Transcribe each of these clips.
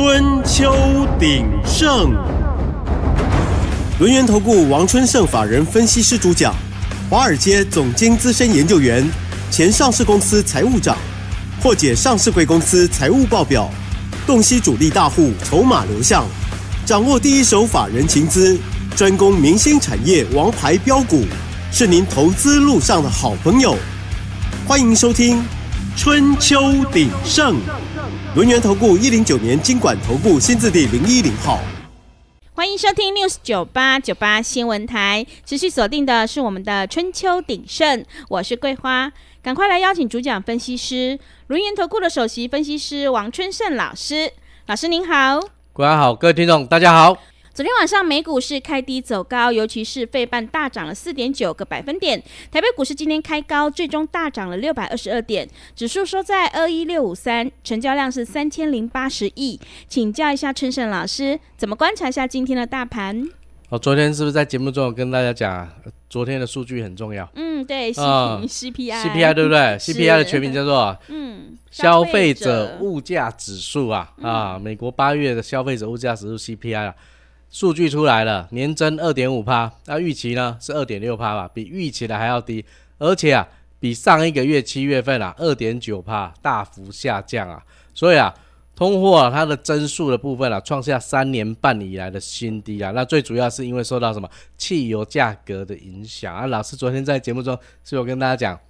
春秋鼎盛，轮源投顾王春盛，法人分析师主讲，华尔街总经资深研究员，前上市公司财务长，破解上市贵公司财务报表，洞悉主力大户筹码流向，掌握第一手法人情资，专攻明星产业王牌标股，是您投资路上的好朋友，欢迎收听。春秋鼎盛，轮源投顾一零九年金管投顾新字第零一零号，欢迎收听 news 九八九八新闻台，持续锁定的是我们的春秋鼎盛，我是桂花，赶快来邀请主讲分析师轮圆投顾的首席分析师王春盛老师，老师您好，桂花好，各位听众大家好。昨天晚上美股是开低走高，尤其是费半大涨了四点九个百分点。台北股市今天开高，最终大涨了六百二十二点，指数收在二一六五三，成交量是三千零八十亿。请教一下春盛老师，怎么观察一下今天的大盘？哦，昨天是不是在节目中跟大家讲，昨天的数据很重要？嗯，对，C C P I C P I 对不对？C P I 的全名叫做嗯消费者物价指数啊啊，美国八月的消费者物价指数 C P I 啊。数据出来了，年增二点五趴，那预期呢是二点六趴吧，比预期的还要低，而且啊，比上一个月七月份啊二点九趴大幅下降啊，所以啊，通货啊它的增速的部分啊创下三年半以来的新低啊，那最主要是因为受到什么汽油价格的影响啊。老师昨天在节目中是有跟大家讲，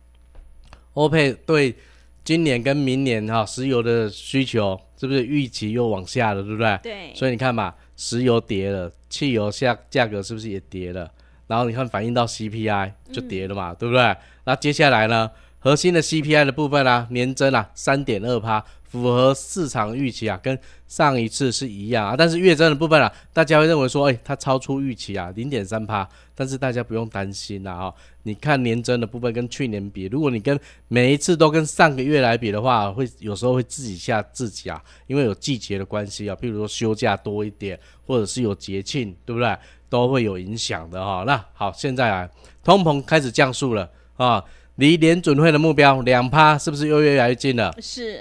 欧佩对今年跟明年哈石油的需求是不是预期又往下了，对不对？对，所以你看嘛。石油跌了，汽油下价格是不是也跌了？然后你看反映到 CPI 就跌了嘛，对不对？那接下来呢？核心的 CPI 的部分啊，年增啊三点二趴，符合市场预期啊，跟上一次是一样啊。但是月增的部分啊，大家会认为说，哎，它超出预期啊，零点三趴。但是大家不用担心啦，哈，你看年增的部分跟去年比，如果你跟每一次都跟上个月来比的话，会有时候会自己吓自己啊，因为有季节的关系啊，譬如说休假多一点，或者是有节庆，对不对？都会有影响的哈。那好，现在通膨开始降速了啊，离联准会的目标两趴是不是又越来越近了？是。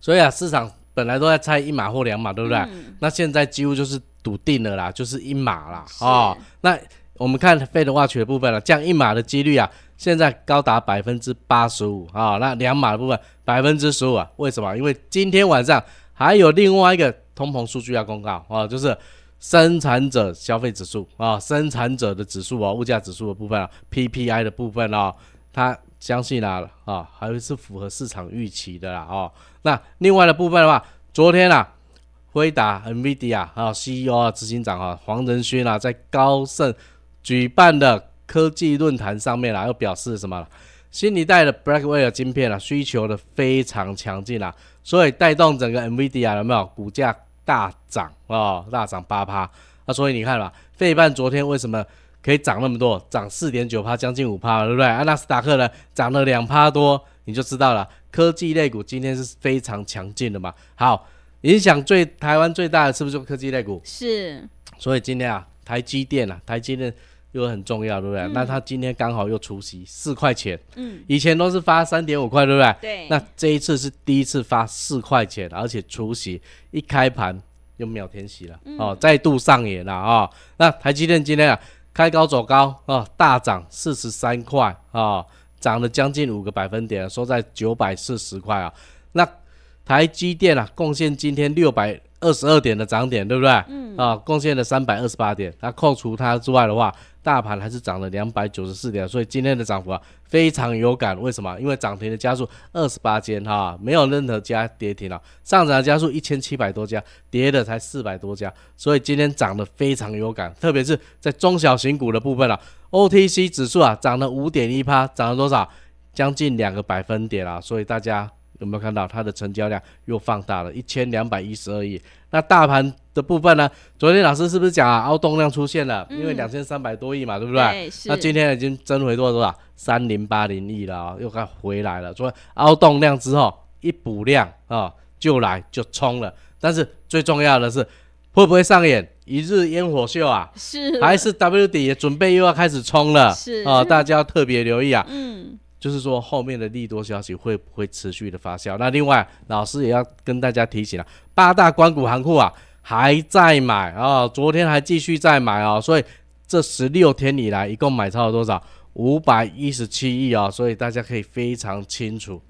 所以啊，市场本来都在猜一码或两码，对不对？那现在几乎就是笃定了啦，就是一码啦，哦，那。我们看费的挖取的部分了，降一码的几率啊，现在高达百分之八十五啊。那两码的部分百分之十五啊，为什么？因为今天晚上还有另外一个通膨数据要公告啊，就是生产者消费指数啊，生产者的指数啊，物价指数的部分啊，PPI 的部分啊，它相信啊啊，还是符合市场预期的啦哦。那另外的部分的话，昨天啊，辉达 NVIDIA 啊，还有 CEO 啊，执行长啊，黄仁勋啊，在高盛。举办的科技论坛上面啦，又表示什么？新一代的 Blackwell 晶片啊，需求的非常强劲啦，所以带动整个 NVIDIA 有没有股价大涨啊？大涨八趴，那所以你看吧，费半昨天为什么可以涨那么多？涨四点九趴，将近五趴，对不对？啊，纳斯达克呢涨了两趴多，你就知道了，科技类股今天是非常强劲的嘛。好，影响最台湾最大的是不是科技类股？是，所以今天啊，台积电啊，台积电。又很重要，对不对？那他今天刚好又出席四块钱，嗯，以前都是发三点五块，对不对？对。那这一次是第一次发四块钱，而且除夕一开盘又秒天喜了，哦，再度上演了啊！那台积电今天啊开高走高啊，大涨四十三块啊，涨了将近五个百分点，收在九百四十块啊。那台积电啊贡献今天六百。二十二点的涨点，对不对？嗯啊，贡献了三百二十八点。它扣除它之外的话，大盘还是涨了两百九十四点。所以今天的涨幅啊非常有感，为什么？因为涨停的加速二十八间哈，没有任何家跌停了，上涨的加速一千七百多家，跌的才四百多家。所以今天涨得非常有感，特别是在中小型股的部分啊 OTC 指数啊涨了五点一趴，涨了多少？将近两个百分点啊，所以大家。有没有看到它的成交量又放大了，一千两百一十二亿？那大盘的部分呢？昨天老师是不是讲啊，凹洞量出现了？因为两千三百多亿嘛，对不对？那今天已经增回多少多少？三零八零亿了啊，又该回来了。所以凹洞量之后一补量啊，就来就冲了。但是最重要的，是会不会上演一日烟火秀啊？是还是 W 底也准备又要开始冲了？是啊，大家要特别留意啊。嗯。就是说，后面的利多消息会不会持续的发酵？那另外，老师也要跟大家提醒了，八大关谷行库啊还在买啊，昨天还继续在买啊，所以这十六天以来一共买超了多少？五百一十七亿啊，所以大家可以非常清楚，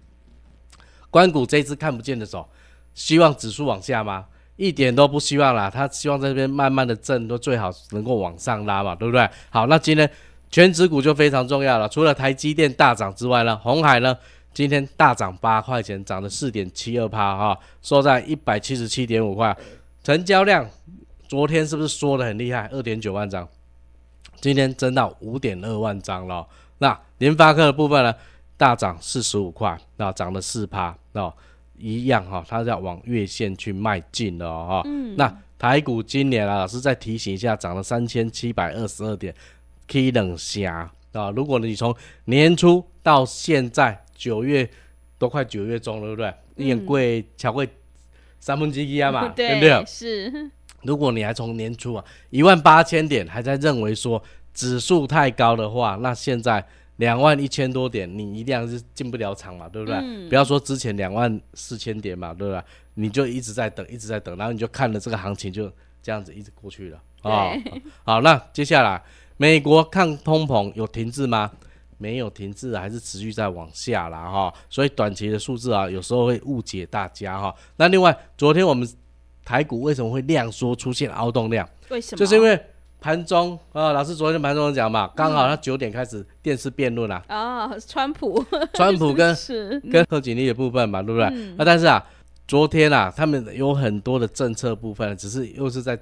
关谷这只看不见的手，希望指数往下吗？一点都不希望啦，他希望在这边慢慢的挣，都最好能够往上拉嘛，对不对？好，那今天。全指股就非常重要了。除了台积电大涨之外呢，红海呢今天大涨八块钱，涨了四点七二趴哈，收在一百七十七点五块。成交量昨天是不是缩的很厉害，二点九万张？今天增到五点二万张了。那联发科的部分呢，大涨四十五块，那涨了四趴哦，一样哈，它要往月线去迈进哦哈。嗯。那台股今年啊，是再提醒一下，涨了三千七百二十二点。K 冷等下啊！如果你从年初到现在九月都快九月中了，对不对？燕贵才会三分之一啊嘛，对不对？是。如果你还从年初啊一万八千点还在认为说指数太高的话，那现在两万一千多点你一定是进不了场嘛，对不对？不要说之前两万四千点嘛，对不对？你就一直在等，一直在等，然后你就看了这个行情就这样子一直过去了啊。好，那接下来。美国抗通膨有停滞吗？没有停滞，还是持续在往下了哈。所以短期的数字啊，有时候会误解大家哈。那另外，昨天我们台股为什么会量缩出现凹洞量？为什么？就是因为盘中啊，老师昨天盘中讲嘛，刚好他九点开始电视辩论啦。啊，川普，川普跟 跟贺锦丽的部分嘛，对不对？那但是啊，昨天啊，他们有很多的政策部分，只是又是在。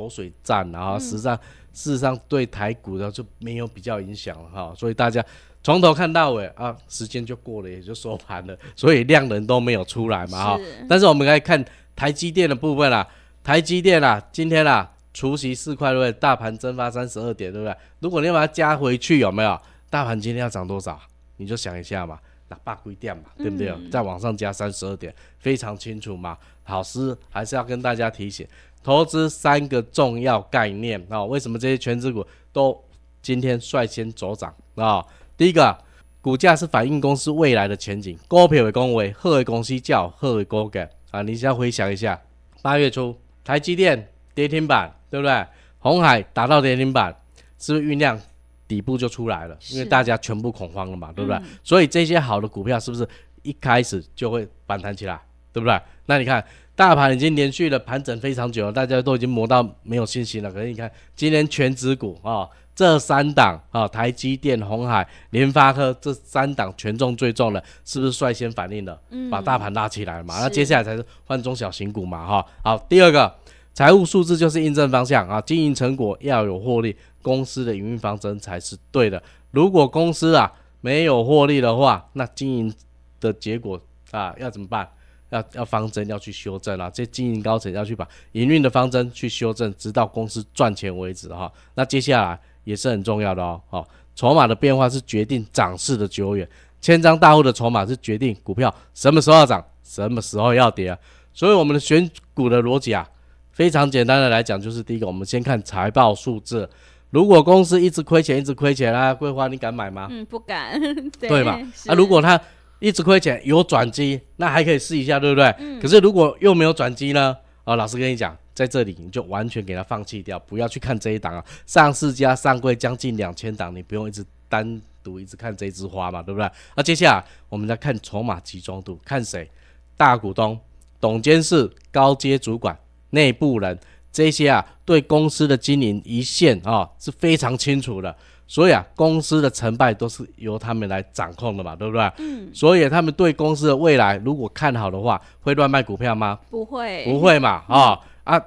口水战啊，实际上事实上对台股的就没有比较影响了哈，所以大家从头看到尾啊，时间就过了，也就收盘了，所以量能都没有出来嘛哈。但是我们可以看台积电的部分啦，台积电啦，今天啦，除夕四块对不对？大盘蒸发三十二点对不对？如果你要把它加回去有没有？大盘今天要涨多少？你就想一下嘛，那八规点嘛，对不对？再往上加三十二点，非常清楚嘛。老师还是要跟大家提醒。投资三个重要概念啊，为什么这些全职股都今天率先走涨啊？第一个，股价是反映公司未来的前景。高票的公司叫高股，啊，你先回想一下，八月初台积电跌停板，对不对？红海打到跌停板，是酝酿底部就出来了，因为大家全部恐慌了嘛，对不对？所以这些好的股票是不是一开始就会反弹起来？对不对？那你看。大盘已经连续的盘整非常久了，大家都已经磨到没有信心了。可是你看，今天全指股啊，这三档啊，台积电、红海、联发科这三档权重最重的，是不是率先反应了，把大盘拉起来了嘛？那接下来才是换中小型股嘛？哈，好。第二个财务数字就是印证方向啊，经营成果要有获利，公司的营运方针才是对的。如果公司啊没有获利的话，那经营的结果啊要怎么办？要要方针要去修正啊，这经营高层要去把营运的方针去修正，直到公司赚钱为止哈。那接下来也是很重要的哦。好，筹码的变化是决定涨势的久远，千张大户的筹码是决定股票什么时候要涨，什么时候要跌啊。所以我们的选股的逻辑啊，非常简单的来讲，就是第一个，我们先看财报数字。如果公司一直亏钱，一直亏钱啊，桂花，你敢买吗？嗯，不敢，对吧？那如果他一直亏钱有转机，那还可以试一下，对不对？嗯。可是如果又没有转机呢？啊，老师跟你讲，在这里你就完全给它放弃掉，不要去看这一档啊。上市加上柜将近两千档，你不用一直单独一直看这一枝花嘛，对不对？那接下来我们再看筹码集中度，看谁大股东、董监事、高阶主管、内部人这些啊，对公司的经营一线啊是非常清楚的。所以啊，公司的成败都是由他们来掌控的嘛，对不对？嗯。所以他们对公司的未来如果看好的话，会乱卖股票吗？不会，不会嘛，啊啊！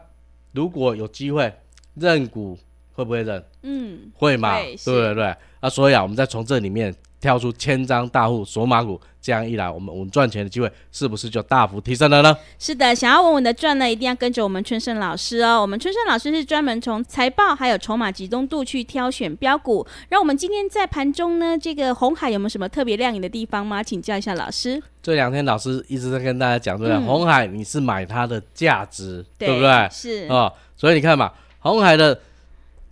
如果有机会认股，会不会认？嗯，会嘛，对不对？啊，所以啊，我们再从这里面。跳出千张大户锁马股，这样一来，我们稳赚钱的机会是不是就大幅提升了呢？是的，想要稳稳的赚呢，一定要跟着我们春盛老师哦。我们春盛老师是专门从财报还有筹码集中度去挑选标股。然后我们今天在盘中呢，这个红海有没有什么特别亮眼的地方吗？请教一下老师。这两天老师一直在跟大家讲，对啊，红海你是买它的价值，对不对？是哦，所以你看嘛，红海的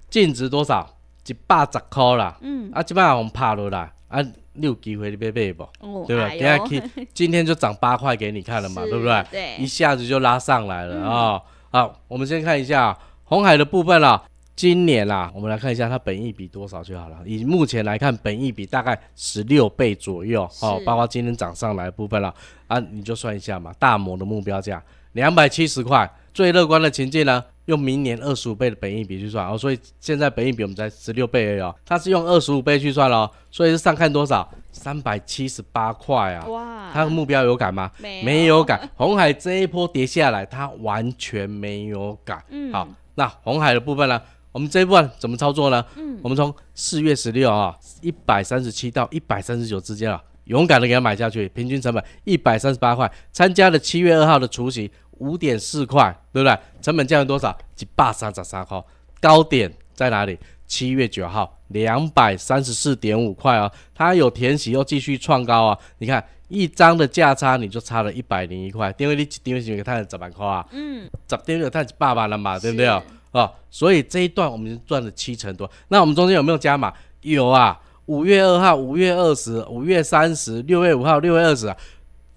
净值多少？一百十块啦。嗯，啊，本摆我们怕落啦。啊，六机会你背背不？对吧？等下今 今天就涨八块给你看了嘛，对不对？对，一下子就拉上来了啊！好，我们先看一下红海的部分啦。今年啦，我们来看一下它本益比多少就好了。以目前来看，本益比大概十六倍左右。好，包括今天涨上来部分了啊，你就算一下嘛。大摩的目标价两百七十块，最乐观的情境呢？用明年二十五倍的本益比去算哦，所以现在本益比我们才十六倍而已哦。它是用二十五倍去算了，所以是上看多少？三百七十八块啊！哇，它的目标有改吗？没有改。红海这一波跌下来，它完全没有改。嗯，好，那红海的部分呢？我们这部分怎么操作呢？嗯，我们从四月十六啊，一百三十七到一百三十九之间啊，勇敢的给它买下去，平均成本一百三十八块，参加了七月二号的除夕。五点四块，对不对？成本价有多少？一百三十三块。高点在哪里？七月九号，两百三十四点五块哦。它有填息，又继续创高啊！你看一张的价差，你就差了一百零一块。因电位力，电位力给它十万块啊！嗯，涨电位力太爸爸了嘛，对不对哦，所以这一段我们赚了七成多。那我们中间有没有加码？有啊！五月二号、五月二十、五月三十、六月五号、六月二十。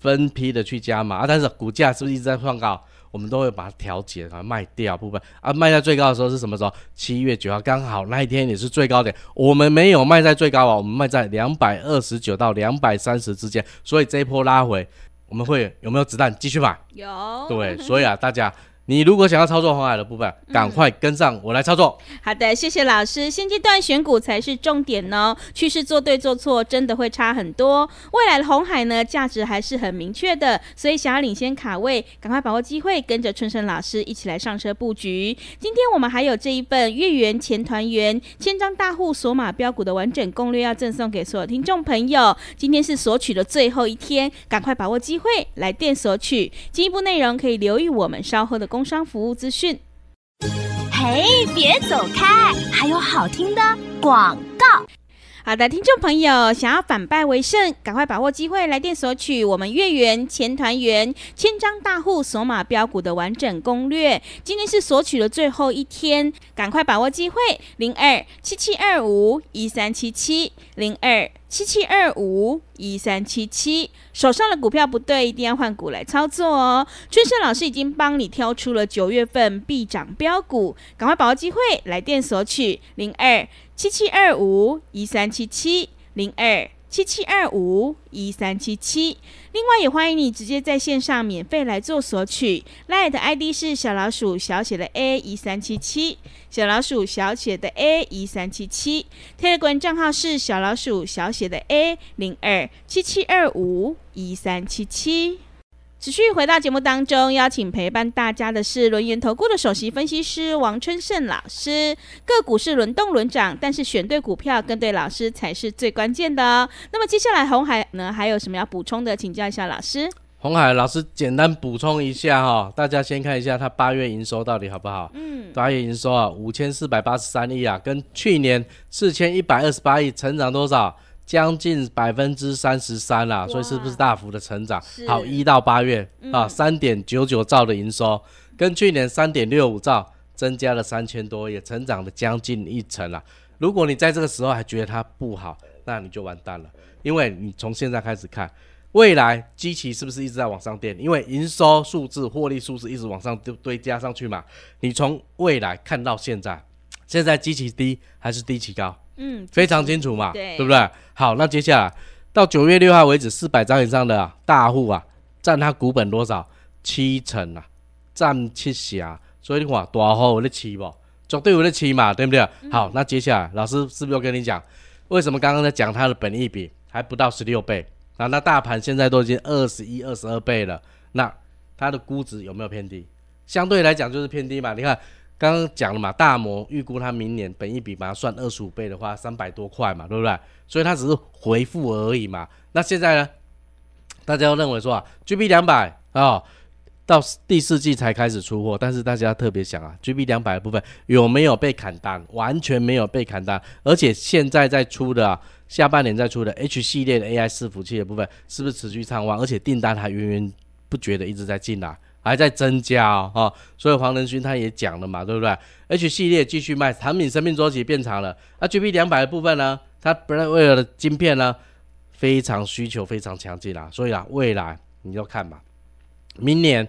分批的去加码啊，但是股价是不是一直在创高？我们都会把它调节啊，卖掉部分啊，卖在最高的时候是什么时候？七月九号刚好那一天也是最高点，我们没有卖在最高啊，我们卖在两百二十九到两百三十之间，所以这一波拉回我们会有没有子弹继续买？有，对，所以啊，大家。你如果想要操作红海的部分，赶快跟上我来操作。好的，谢谢老师。现阶段选股才是重点哦，趋势做对做错真的会差很多。未来的红海呢，价值还是很明确的，所以想要领先卡位，赶快把握机会，跟着春生老师一起来上车布局。今天我们还有这一份月圆前团圆千张大户索马标股的完整攻略，要赠送给所有听众朋友。今天是索取的最后一天，赶快把握机会来电索取。进一步内容可以留意我们稍后的。工商服务资讯，嘿，别走开，还有好听的广告。好的，听众朋友，想要反败为胜，赶快把握机会，来电索取我们月圆钱团圆、千张大户索马标股的完整攻略。今天是索取的最后一天，赶快把握机会，零二七七二五一三七七零二。七七二五一三七七，手上的股票不对，一定要换股来操作哦。春胜老师已经帮你挑出了九月份必涨标股，赶快把握机会，来电索取零二七七二五一三七七零二。七七二五一三七七，另外也欢迎你直接在线上免费来做索取。Line 的 ID 是小老鼠小写的 A 一三七七，小老鼠小写的 A 一三七七。Telegram 账号是小老鼠小写的 A 零二七七二五一三七七。持续回到节目当中，邀请陪伴大家的是轮研投顾的首席分析师王春盛老师。个股是轮动轮涨，但是选对股票、跟对老师才是最关键的哦。那么接下来红海呢，还有什么要补充的？请教一下老师。红海老师，简单补充一下哈，大家先看一下它八月营收到底好不好？嗯，八月营收啊，五千四百八十三亿啊，跟去年四千一百二十八亿，成长多少？将近百分之三十三啦，所以是不是大幅的成长？好，一到八月啊，三点九九兆的营收，跟去年三点六五兆增加了三千多，也成长了将近一成了。如果你在这个时候还觉得它不好，那你就完蛋了，因为你从现在开始看，未来机器是不是一直在往上垫？因为营收数字、获利数字一直往上堆堆加上去嘛。你从未来看到现在，现在机器低还是机器高？嗯，非常清楚嘛，对，对不对？好，那接下来到九月六号为止，四百张以上的大户啊，占他股本多少？七成啊，占七成，所以的话，大户的吃不？绝对的吃嘛，对不对？好，那接下来老师是不是要跟你讲，为什么刚刚在讲它的本益比还不到十六倍？那那大盘现在都已经二十一、二十二倍了，那它的估值有没有偏低？相对来讲就是偏低嘛，你看。刚刚讲了嘛，大摩预估它明年本一笔把它算二十五倍的话，三百多块嘛，对不对？所以它只是回复而已嘛。那现在呢，大家都认为说啊，GB 两百啊，到第四季才开始出货，但是大家特别想啊，GB 两百部分有没有被砍单？完全没有被砍单，而且现在在出的，下半年在出的 H 系列的 AI 伺服器的部分，是不是持续畅旺？而且订单还源源不绝的一直在进啊。还在增加哦，哈，所以黄仁勋他也讲了嘛，对不对？H 系列继续卖，产品生命周期变长了。那 G P 两百的部分呢？它本来为了的晶片呢，非常需求非常强劲啦。所以啊，未来你就看吧。明年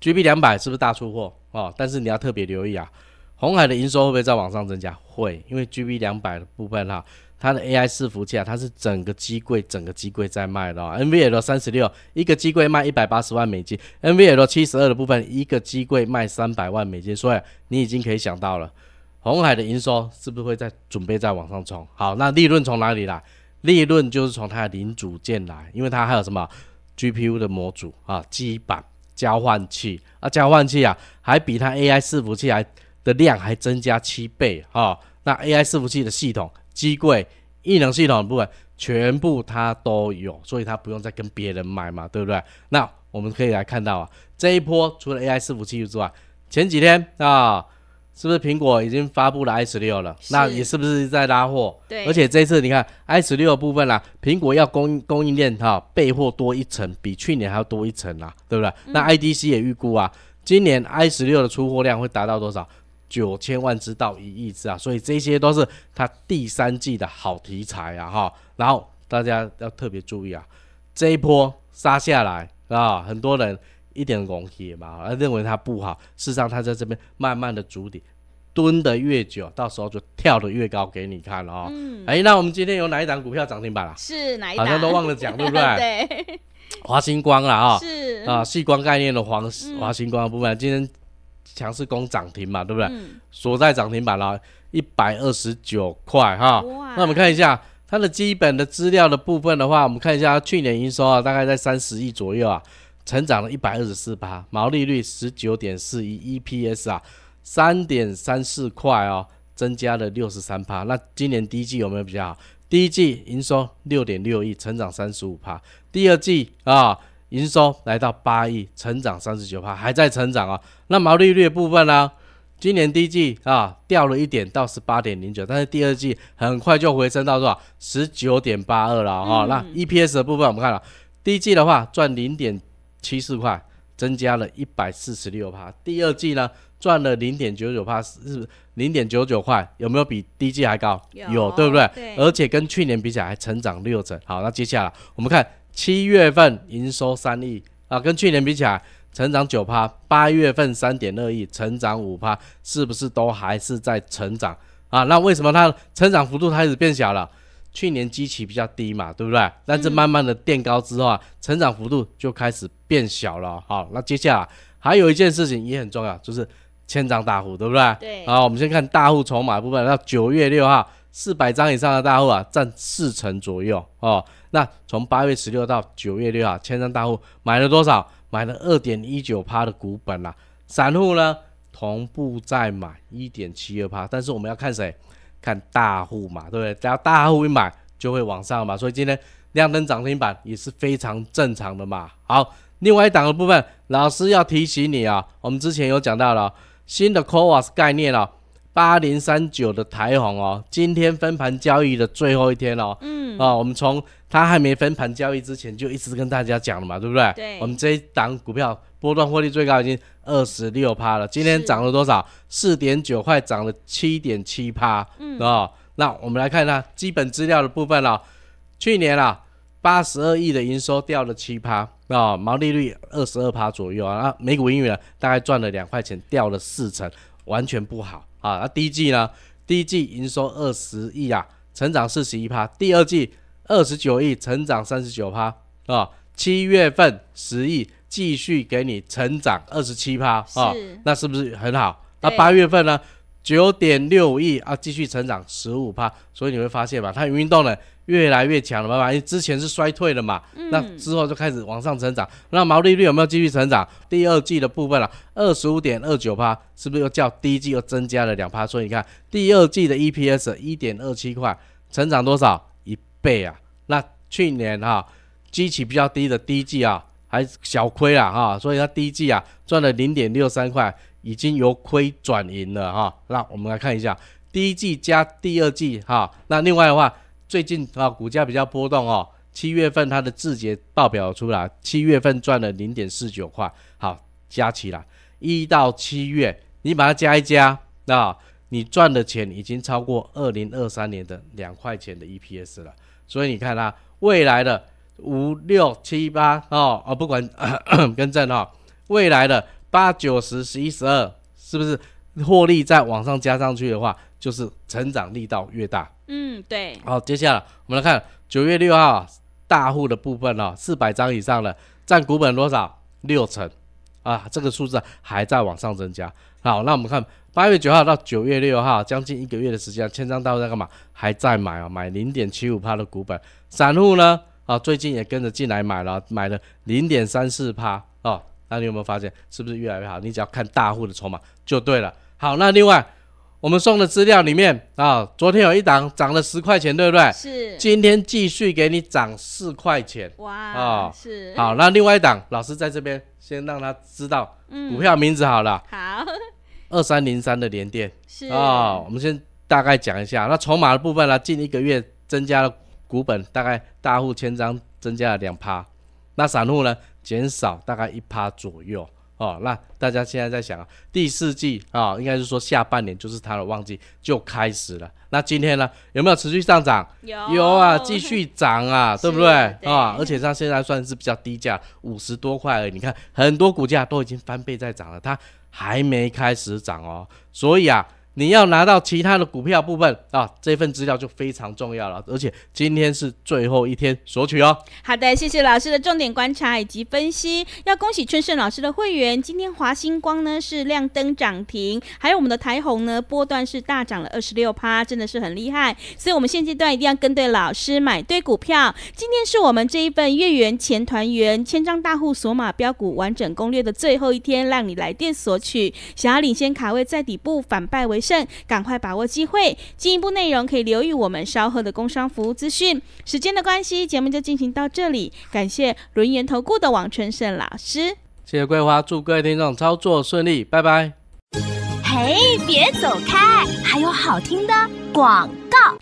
G P 两百是不是大出货？哦，但是你要特别留意啊，红海的营收会不会再往上增加？会，因为 G P 两百的部分哈。它的 AI 伺服器啊，它是整个机柜，整个机柜在卖的。哦 NVL 三十六一个机柜卖一百八十万美金，NVL 七十二的部分一个机柜卖三百万美金，所以你已经可以想到了，红海的营收是不是会在准备在往上冲？好，那利润从哪里来？利润就是从它的零组件来，因为它还有什么 GPU 的模组啊、基板、交换器啊、交换器啊，还比它 AI 伺服器来的量还增加七倍哈，那 AI 伺服器的系统。机柜、异能系统的部分，全部它都有，所以它不用再跟别人买嘛，对不对？那我们可以来看到啊，这一波除了 AI 伺服器之外，前几天啊，是不是苹果已经发布了 i 十六了？那你是不是在拉货？对，而且这一次你看 i 十六部分啦，苹果要供供应链哈备货多一层，比去年还要多一层啊，对不对？那 IDC 也预估啊，今年 i 十六的出货量会达到多少？九千万只到一亿只啊，所以这些都是它第三季的好题材啊哈。然后大家要特别注意啊，这一波杀下来啊，很多人一点功底也冇，认为它不好。事实上，它在这边慢慢的筑底，蹲的越久，到时候就跳的越高给你看哦。哎，那我们今天有哪一档股票涨停板啊？是哪一档？好像都忘了讲，对不对？对，华星光了啊。是啊，细光概念的黄华星光部分今天。强势攻涨停嘛，对不对？锁在涨停板了，一百二十九块哈。那我们看一下它的基本的资料的部分的话，我们看一下去年营收啊，大概在三十亿左右啊，成长了一百二十四趴，毛利率十九点四一，EPS 啊三点三四块哦，增加了六十三趴。那今年第一季有没有比较好？第一季营收六点六亿，成长三十五趴。第二季啊。营收来到八亿，成长三十九还在成长啊。那毛利率的部分呢？今年第一季啊掉了一点到十八点零九，但是第二季很快就回升到多少十九点八二了哈，那 EPS 的部分我们看了，第一季的话赚零点七四块，增加了一百四十六趴。第二季呢赚了零点九九帕是零点九九块，有没有比第一季还高？有，对不对？对。而且跟去年比起来还成长六成。好，那接下来我们看。七月份营收三亿啊，跟去年比起来，成长九趴。八月份三点二亿，成长五趴，是不是都还是在成长啊？那为什么它成长幅度开始变小了？去年基期比较低嘛，对不对？但是慢慢的垫高之后啊，成长幅度就开始变小了。好，那接下来还有一件事情也很重要，就是千涨大户，对不对？对。好，我们先看大户筹码部分到九月六号。四百张以上的大户啊，占四成左右哦。那从八月十六到九月六号，千张大户买了多少？买了二点一九趴的股本啦。散户呢，同步在买一点七二趴。但是我们要看谁？看大户嘛，对不对？只要大户一买，就会往上嘛。所以今天亮灯涨停板也是非常正常的嘛。好，另外一档的部分，老师要提醒你啊，我们之前有讲到了新的科 a s 概念了。八零三九的台红哦，今天分盘交易的最后一天哦。嗯啊，我们从它还没分盘交易之前就一直跟大家讲了嘛，对不对？对，我们这一档股票波段获利最高已经二十六趴了。今天涨了多少？四点九块，涨了七点七趴。嗯啊，那我们来看它基本资料的部分了。去年啊，八十二亿的营收掉了七趴啊，毛利率二十二趴左右啊。啊，每股盈余大概赚了两块钱，掉了四成，完全不好。啊，那第一季呢？第一季营收二十亿啊，成长四十一趴。第二季二十九亿，成长三十九趴啊。七月份十亿，继续给你成长二十七趴啊。那是不是很好？那八月份呢？九点六亿啊，继续成长十五趴。所以你会发现吧，它运动了。越来越强了，嘛，因为之前是衰退了嘛，那之后就开始往上成长。那毛利率有没有继续成长？第二季的部分了，二十五点二九趴，是不是又较第一季又增加了两趴？所以你看，第二季的 EPS 一点二七块，成长多少？一倍啊！那去年哈，基期比较低的第一季啊，还小亏了哈，所以它第一季啊赚了零点六三块，已经由亏转盈了哈。那我们来看一下第一季加第二季哈，那另外的话。最近啊，股价比较波动哦。七月份它的字节报表出来，七月份赚了零点四九块，好加起来一到七月，你把它加一加，那你赚的钱已经超过二零二三年的两块钱的 EPS 了。所以你看啊，未来的五六七八哦哦，不管跟 正哦，未来的八九十十一十二，是不是获利再往上加上去的话，就是成长力道越大。嗯，对。好，接下来我们来看九月六号大户的部分哦，四百张以上的占股本多少？六成啊，这个数字还在往上增加。好，那我们看八月九号到九月六号将近一个月的时间，千张大户在干嘛？还在买啊，买零点七五帕的股本。散户呢啊，最近也跟着进来买了，买了零点三四帕哦。那你有没有发现，是不是越来越好？你只要看大户的筹码就对了。好，那另外。我们送的资料里面啊，昨天有一档涨了十块钱，对不对？是。今天继续给你涨四块钱。哇！啊，是。好，那另外一档，老师在这边先让他知道股票名字好了。好。二三零三的连电。是。啊，我们先大概讲一下，那筹码的部分呢，近一个月增加了股本，大概大户千张增加了两趴，那散户呢减少大概一趴左右。哦，那大家现在在想啊，第四季啊，应该是说下半年就是它的旺季就开始了。那今天呢，有没有持续上涨？有有啊，继续涨啊，对不对啊？而且它现在算是比较低价，五十多块而已。你看，很多股价都已经翻倍在涨了，它还没开始涨哦，所以啊。你要拿到其他的股票部分啊，这份资料就非常重要了。而且今天是最后一天索取哦。好的，谢谢老师的重点观察以及分析。要恭喜春盛老师的会员，今天华星光呢是亮灯涨停，还有我们的台红呢波段是大涨了二十六趴，真的是很厉害。所以，我们现阶段一定要跟对老师，买对股票。今天是我们这一份月圆前团圆千张大户索马标股完整攻略的最后一天，让你来电索取。想要领先卡位在底部反败为。赶快把握机会，进一步内容可以留意我们稍后的工商服务资讯。时间的关系，节目就进行到这里，感谢轮研投顾的王春胜老师，谢谢桂花，祝各位听众操作顺利，拜拜。嘿，别走开，还有好听的广告。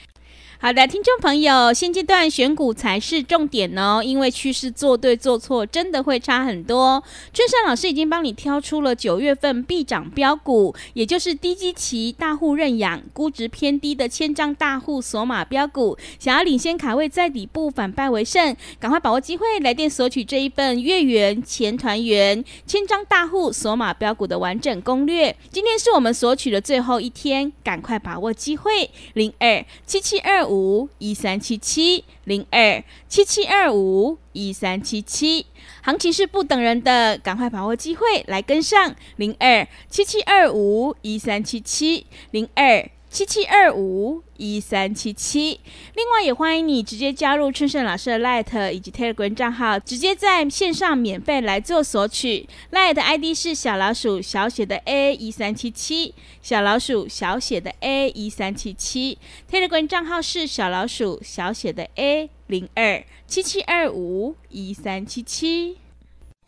好的，听众朋友，现阶段选股才是重点哦，因为趋势做对做错真的会差很多。春山老师已经帮你挑出了九月份必涨标股，也就是低基期、大户认养、估值偏低的千张大户索马标股。想要领先卡位在底部反败为胜，赶快把握机会，来电索取这一份月圆前团圆千张大户索马标股的完整攻略。今天是我们索取的最后一天，赶快把握机会，零二七七二。五一三七七零二七七二五一三七七，行情是不等人的，赶快把握机会来跟上零二七七二五一三七七零二。七七二五一三七七。另外，也欢迎你直接加入春盛老师的 Light 以及 Telegram 账号，直接在线上免费来做索取。Light 的 ID 是小老鼠小写的 a 一三七七，小老鼠小写的 a 一三七七。Telegram 账号是小老鼠小写的 a 零二七七二五一三七七。